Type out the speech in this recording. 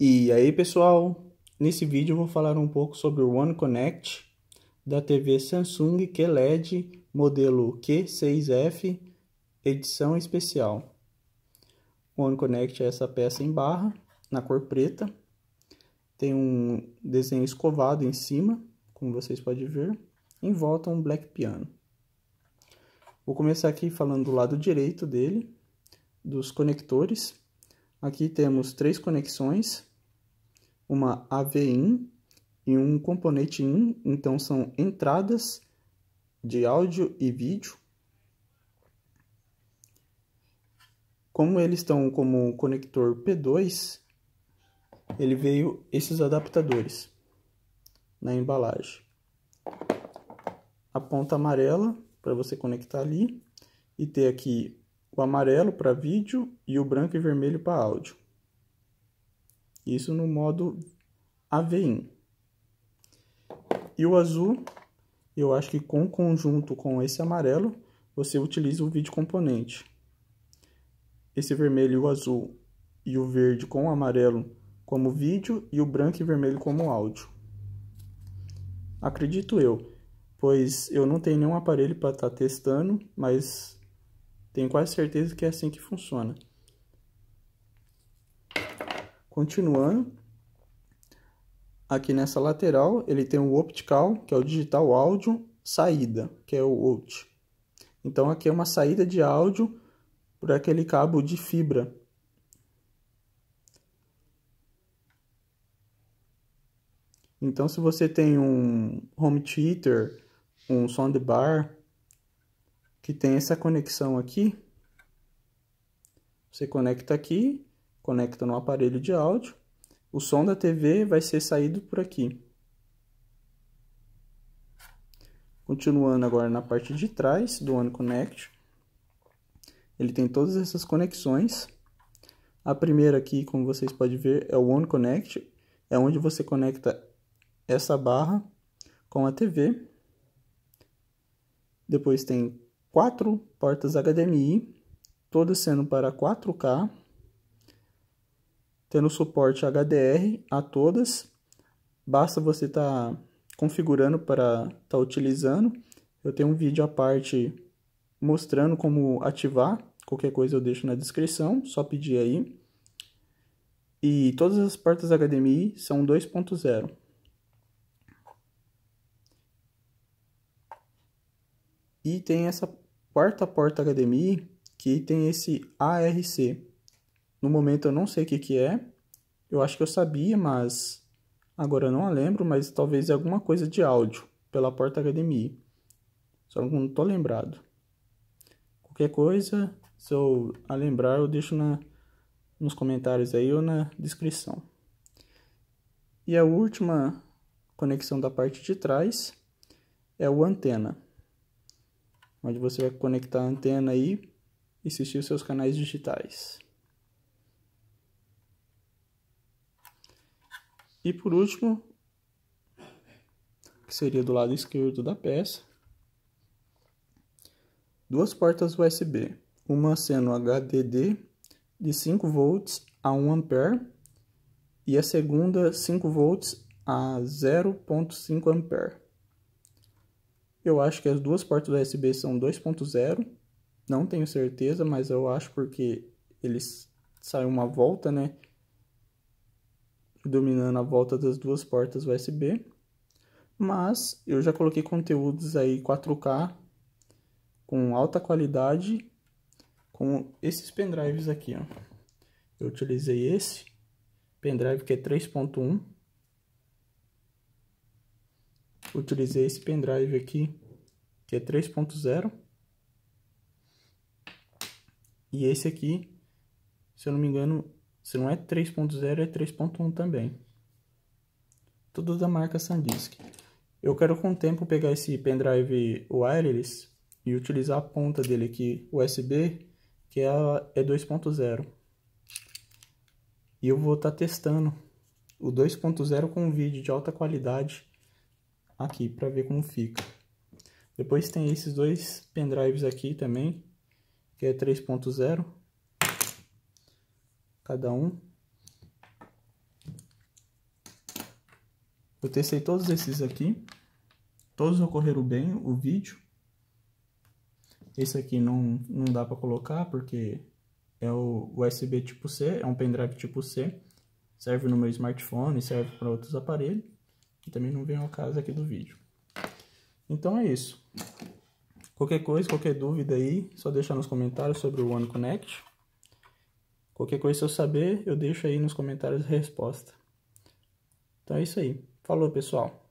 E aí pessoal, nesse vídeo vou falar um pouco sobre o One Connect da TV Samsung QLED modelo Q6F edição especial. O One Connect é essa peça em barra na cor preta. Tem um desenho escovado em cima, como vocês podem ver, em volta um black piano. Vou começar aqui falando do lado direito dele, dos conectores. Aqui temos três conexões, uma av AV-IN e um componente IN, então são entradas de áudio e vídeo. Como eles estão como conector P2, ele veio esses adaptadores na embalagem. A ponta amarela para você conectar ali e ter aqui o amarelo para vídeo e o branco e vermelho para áudio. Isso no modo AVIN. E o azul, eu acho que com conjunto com esse amarelo, você utiliza o vídeo componente. Esse vermelho e o azul e o verde com o amarelo como vídeo e o branco e vermelho como áudio. Acredito eu, pois eu não tenho nenhum aparelho para estar tá testando, mas tenho quase certeza que é assim que funciona. Continuando, aqui nessa lateral ele tem o optical, que é o digital áudio saída, que é o out. Então aqui é uma saída de áudio por aquele cabo de fibra. Então se você tem um home theater, um soundbar, que tem essa conexão aqui. Você conecta aqui, conecta no aparelho de áudio. O som da TV vai ser saído por aqui. Continuando agora na parte de trás do One Connect. Ele tem todas essas conexões. A primeira aqui, como vocês podem ver, é o One Connect. É onde você conecta essa barra com a TV. Depois tem quatro portas HDMI, todas sendo para 4K, tendo suporte HDR a todas. Basta você estar tá configurando para estar tá utilizando. Eu tenho um vídeo à parte mostrando como ativar. Qualquer coisa eu deixo na descrição, só pedir aí. E todas as portas HDMI são 2.0. E tem essa Quarta Porta HDMI, que tem esse ARC. No momento eu não sei o que, que é. Eu acho que eu sabia, mas agora eu não lembro, mas talvez é alguma coisa de áudio pela porta HDMI. Só não tô lembrado. Qualquer coisa, se eu a lembrar, eu deixo na, nos comentários aí ou na descrição. E a última conexão da parte de trás é o antena onde você vai conectar a antena aí e assistir os seus canais digitais. E por último, que seria do lado esquerdo da peça, duas portas USB, uma sendo HDD de 5 volts a 1 ampere e a segunda 5 volts a 0.5 ampere. Eu acho que as duas portas USB são 2.0. Não tenho certeza, mas eu acho porque eles saem uma volta, né? Dominando a volta das duas portas USB. Mas eu já coloquei conteúdos aí 4K com alta qualidade com esses pendrives aqui, ó. Eu utilizei esse pendrive que é 3.1 utilizei esse pendrive aqui, que é 3.0. E esse aqui, se eu não me engano, se não é 3.0, é 3.1 também. Tudo da marca SanDisk. Eu quero com o tempo pegar esse pendrive wireless e utilizar a ponta dele aqui, USB, que ela é 2.0. É e eu vou estar tá testando o 2.0 com um vídeo de alta qualidade aqui para ver como fica. Depois tem esses dois pendrives aqui também, que é 3.0 cada um. Eu testei todos esses aqui. Todos ocorreram bem o vídeo. Esse aqui não, não dá para colocar porque é o USB tipo C, é um pendrive tipo C. Serve no meu smartphone, serve para outros aparelhos também não vem ao caso aqui do vídeo. Então é isso. Qualquer coisa, qualquer dúvida aí, só deixar nos comentários sobre o One Connect. Qualquer coisa se eu saber, eu deixo aí nos comentários a resposta. Então é isso aí. Falou, pessoal.